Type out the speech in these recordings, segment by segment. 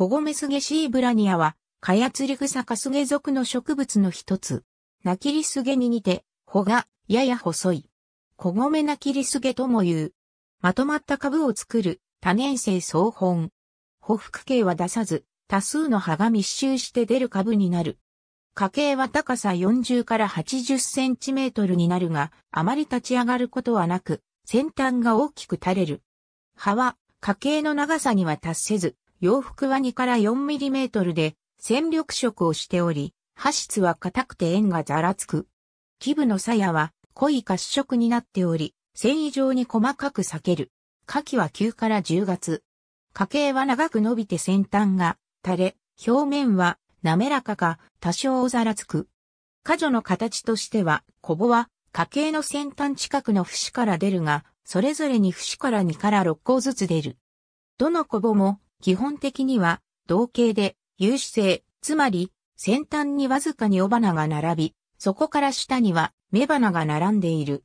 コゴメスゲシーブラニアは、カヤツリグサカスゲ属の植物の一つ。ナキリスゲに似て、穂が、やや細い。コゴメナキリスゲとも言う。まとまった株を作る、多年生草本。穂腹形は出さず、多数の葉が密集して出る株になる。花形は高さ40から80センチメートルになるが、あまり立ち上がることはなく、先端が大きく垂れる。葉は、花形の長さには達せず、洋服は2から4ミリメートルで、戦力色をしており、破質は硬くて円がざらつく。基部の鞘は濃い褐色になっており、繊維状に細かく裂ける。下季は9から10月。家系は長く伸びて先端が垂れ、表面は滑らかか多少おざらつく。果女の形としては、コボは家系の先端近くの節から出るが、それぞれに節から2から6個ずつ出る。どのコボも基本的には、同型で、有刺性、つまり、先端にわずかに尾花が並び、そこから下には、雌花が並んでいる。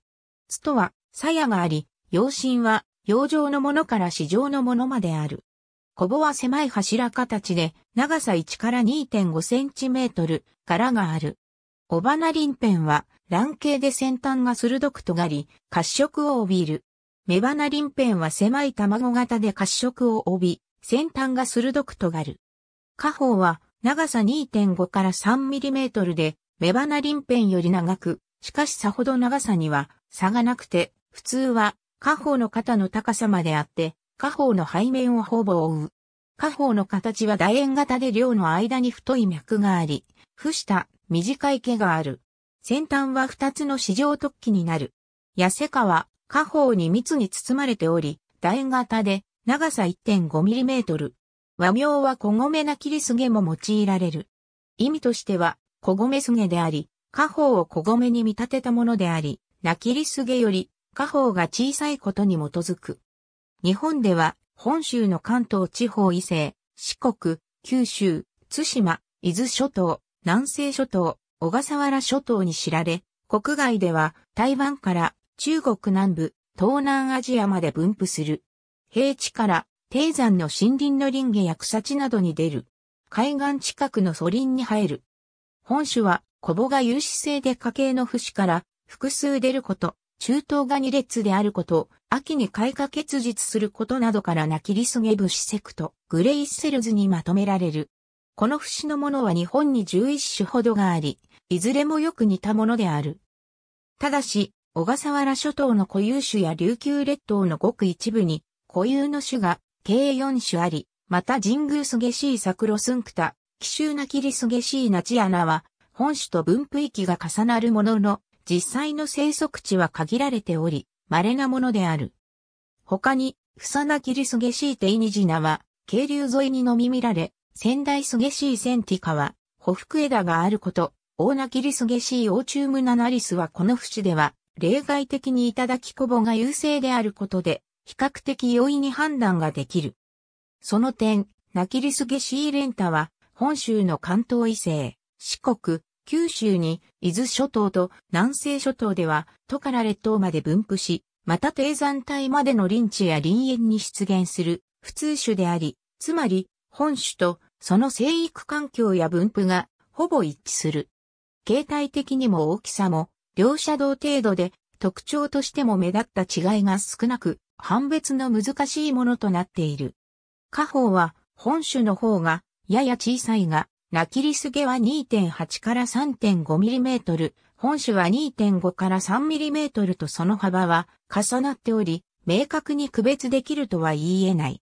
つとは、鞘があり、養心は、養生のものから市場のものまである。コボは狭い柱形で、長さ1から2.5センチメートル、柄がある。尾花鱗片は、卵形で先端が鋭く尖り、褐色を帯びる。雌花鱗片は狭い卵型で褐色を帯び、先端が鋭く尖る。下方は長さ2.5から 3mm で、目鼻輪辺より長く、しかしさほど長さには差がなくて、普通は下方の肩の高さまであって、下方の背面をほぼ覆う。下方の形は楕円型で両の間に太い脈があり、伏した短い毛がある。先端は二つの市場突起になる。痩せ化は下方に密に包まれており、楕円型で長さ 1.5mm。和名は小米なきりすげも用いられる。意味としては、小米すげであり、家宝を小米に見立てたものであり、なきりすげより、家宝が小さいことに基づく。日本では、本州の関東地方以西、四国、九州、津島、伊豆諸島、南西諸島、小笠原諸島に知られ、国外では台湾から中国南部、東南アジアまで分布する。平地から低山の森林の林下や草地などに出る。海岸近くの素林に生える。本種は、コボが有刺性で家系の節から複数出ること、中東が二列であること、秋に開花結実することなどからナキリスゲブシセクト、グレイセルズにまとめられる。この節のものは日本に11種ほどがあり、いずれもよく似たものである。ただし、小笠原諸島の固有種や琉球列島のごく一部に固有の種が計4種あり、また神宮すげしいサクロスンクタ、奇襲なきりすげしいナチアナは、本種と分布域が重なるものの、実際の生息地は限られており、稀なものである。他に、さなきりすげしいテイニジナは、渓流沿いに飲み見られ、仙台すげしいセンティカは、ほふ枝があること、大なきりすげしいオーチュームナナリスはこの節では、例外的にいただきこぼが優勢であることで、比較的容易に判断ができる。その点、ナキリスゲシーレンタは、本州の関東以西、四国、九州に、伊豆諸島と南西諸島では、都から列島まで分布し、また低山帯までの林地や林園に出現する、普通種であり、つまり、本種と、その生育環境や分布が、ほぼ一致する。形態的にも大きさも、両者同程度で、特徴としても目立った違いが少なく、判別の難しいものとなっている。家宝は本種の方がやや小さいが、ナキリスゲは2.8から3 5トル、本種は2.5から3トルとその幅は重なっており、明確に区別できるとは言えない。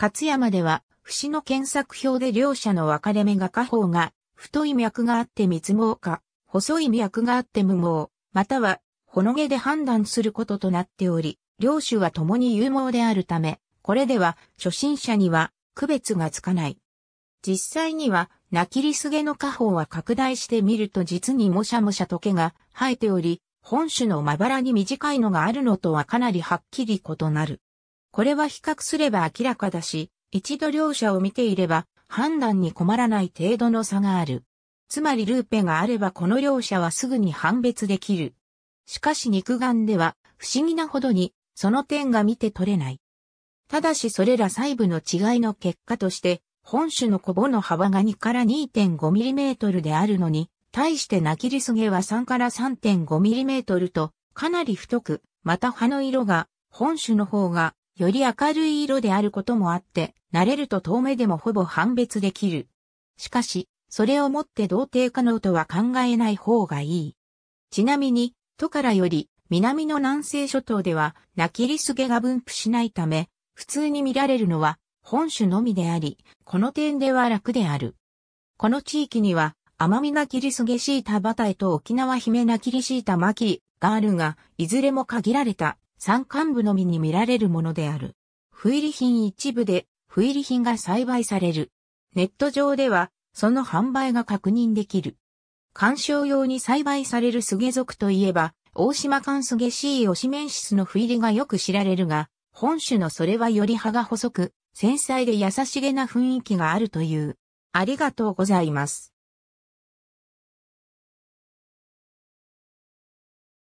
勝山では、節の検索表で両者の分かれ目が下方が、太い脈があって密毛か、細い脈があって無毛、または、ほの毛で判断することとなっており、両種は共に有毛であるため、これでは初心者には区別がつかない。実際には、ナキリスゲの下方は拡大してみると実にもしゃもしゃと毛が生えており、本種のまばらに短いのがあるのとはかなりはっきり異なる。これは比較すれば明らかだし、一度両者を見ていれば判断に困らない程度の差がある。つまりルーペがあればこの両者はすぐに判別できる。しかし肉眼では不思議なほどにその点が見て取れない。ただしそれら細部の違いの結果として、本種のコボの幅が2から 2.5mm であるのに、対してナキリスゲは3から 3.5mm と、かなり太く、また葉の色が、本種の方が、より明るい色であることもあって、慣れると遠目でもほぼ判別できる。しかし、それをもって同定可能とは考えない方がいい。ちなみに、都からより、南の南西諸島では、ナキリスゲが分布しないため、普通に見られるのは本種のみであり、この点では楽である。この地域には、アマミナキリスゲシータバタエと沖縄姫ナキリシータマキがあるが、いずれも限られた山間部のみに見られるものである。不入り品一部で、不入り品が栽培される。ネット上では、その販売が確認できる。観賞用に栽培されるスゲ族といえば、大島関すげしいオシメンシスの不入りがよく知られるが、本種のそれはより葉が細く、繊細で優しげな雰囲気があるという。ありがとうございます。